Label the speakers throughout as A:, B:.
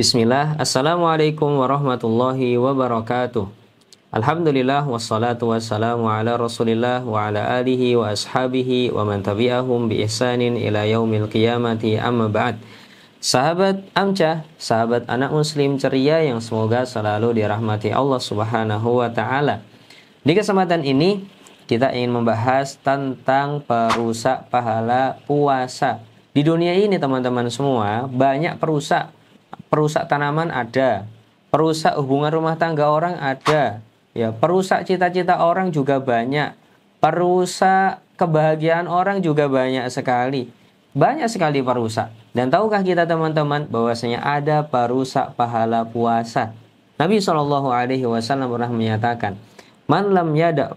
A: Bismillah, Assalamualaikum warahmatullahi wabarakatuh Alhamdulillah wassalatu wassalamu ala rasulillah wa ala alihi wa ashabihi wa man tabi'ahum bi ihsanin ila yaumil qiyamati amma ba'd Sahabat Amcah, sahabat anak muslim ceria yang semoga selalu dirahmati Allah subhanahu wa ta'ala Di kesempatan ini kita ingin membahas tentang perusak pahala puasa di dunia ini teman-teman semua banyak perusak perusak tanaman ada, perusak hubungan rumah tangga orang ada, ya perusak cita-cita orang juga banyak, perusak kebahagiaan orang juga banyak sekali. Banyak sekali perusak. Dan tahukah kita teman-teman bahwasanya ada perusak pahala puasa? Nabi Shallallahu alaihi wasallam pernah menyatakan, "Man lam yada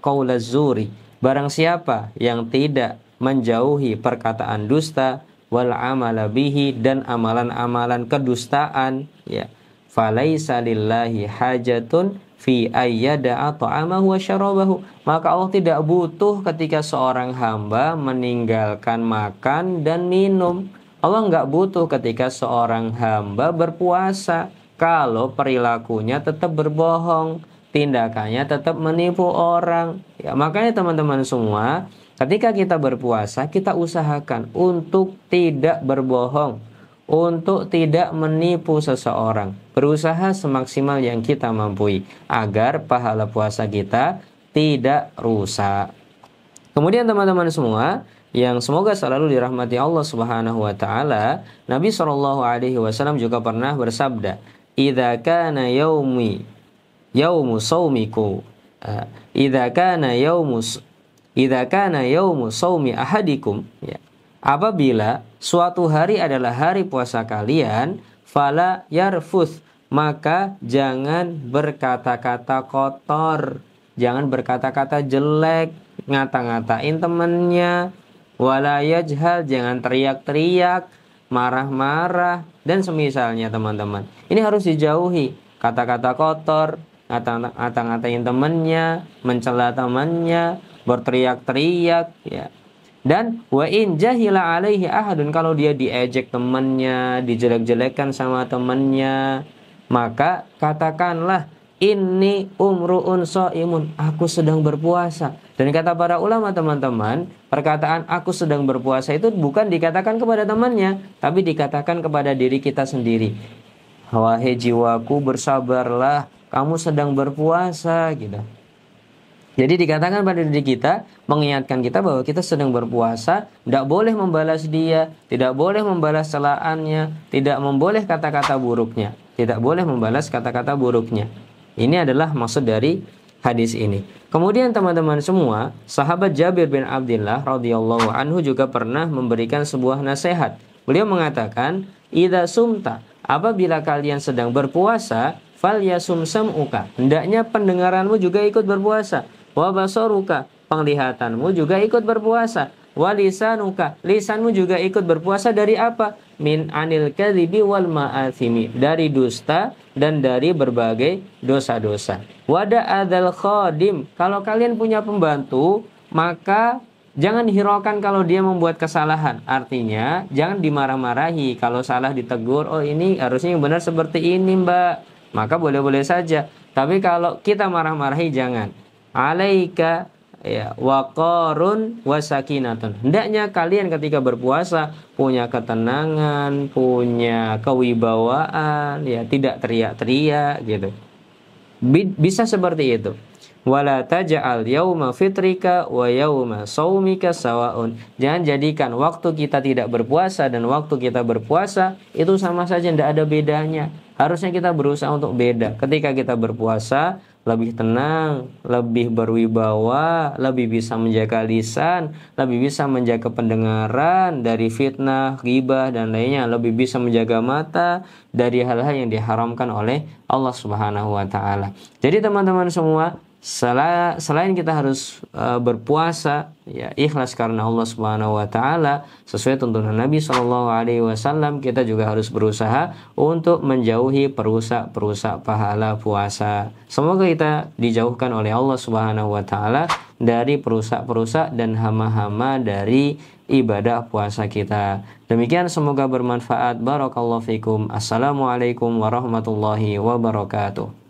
A: barang siapa yang tidak menjauhi perkataan dusta, wal amala bihi dan amalan-amalan kedustaan ya falaisa lillahi hajatun fi ayyada ta'amahu wa syarabahu maka Allah tidak butuh ketika seorang hamba meninggalkan makan dan minum Allah nggak butuh ketika seorang hamba berpuasa kalau perilakunya tetap berbohong tindakannya tetap menipu orang ya makanya teman-teman semua Ketika kita berpuasa, kita usahakan untuk tidak berbohong, untuk tidak menipu seseorang. Berusaha semaksimal yang kita mampu agar pahala puasa kita tidak rusak. Kemudian teman-teman semua, yang semoga selalu dirahmati Allah Subhanahu wa taala, Nabi Shallallahu alaihi wasallam juga pernah bersabda, "Idza kana yaumi yaumu saumiku." Uh, "Idza kana yaumu idza kana yaumu saumi ahadikum ya apabila suatu hari adalah hari puasa kalian fala yarfus maka jangan berkata-kata kotor jangan berkata-kata jelek ngata-ngatain temennya wala yajhal jangan teriak-teriak marah-marah dan semisalnya teman-teman ini harus dijauhi kata-kata kotor ngata-ngatain temennya mencela temennya berteriak-teriak ya dan wa in jahila alaihi ahadun kalau dia diejek temannya dijelek-jelekan sama temannya maka katakanlah ini umruun soimun aku sedang berpuasa dan kata para ulama teman-teman perkataan aku sedang berpuasa itu bukan dikatakan kepada temannya tapi dikatakan kepada diri kita sendiri wahai jiwaku bersabarlah kamu sedang berpuasa gitu jadi dikatakan pada diri kita, mengingatkan kita bahwa kita sedang berpuasa, tidak boleh membalas dia, tidak boleh membalas celaannya, tidak memboleh kata-kata buruknya, tidak boleh membalas kata-kata buruknya. Ini adalah maksud dari hadis ini. Kemudian teman-teman semua, sahabat Jabir bin Abdullah radhiyallahu anhu juga pernah memberikan sebuah nasihat. Beliau mengatakan, "Idza sumta, apabila kalian sedang berpuasa, fal yasum sam'uka." Hendaknya pendengaranmu juga ikut berpuasa wa basaruka penglihatanmu juga ikut berpuasa wa lisanuka lisanmu juga ikut berpuasa dari apa min anil kadhibi wal ma'athimi dari dusta dan dari berbagai dosa-dosa wada adal khodim kalau kalian punya pembantu maka Jangan hiraukan kalau dia membuat kesalahan. Artinya, jangan dimarah-marahi. Kalau salah ditegur, oh ini harusnya yang benar seperti ini, Mbak. Maka boleh-boleh saja. Tapi kalau kita marah-marahi jangan alaika ya waqarun wasakinatun. Hendaknya kalian ketika berpuasa punya ketenangan, punya kewibawaan, ya tidak teriak-teriak gitu. Bisa seperti itu wala taj'al yauma fitrika wa yauma saumika sawaun. Jangan jadikan waktu kita tidak berpuasa dan waktu kita berpuasa itu sama saja tidak ada bedanya. Harusnya kita berusaha untuk beda. Ketika kita berpuasa lebih tenang, lebih berwibawa, lebih bisa menjaga lisan, lebih bisa menjaga pendengaran dari fitnah, ghibah dan lainnya, lebih bisa menjaga mata dari hal-hal yang diharamkan oleh Allah Subhanahu wa taala. Jadi teman-teman semua, selain kita harus eh, berpuasa ya ikhlas karena Allah Subhanahu wa taala sesuai tuntunan Nabi Shallallahu alaihi wasallam kita juga harus berusaha untuk menjauhi perusak-perusak pahala puasa. Semoga kita dijauhkan oleh Allah Subhanahu wa taala dari perusak-perusak dan hama-hama dari ibadah puasa kita. Demikian semoga bermanfaat. Barakallahu fikum. Assalamualaikum warahmatullahi wabarakatuh.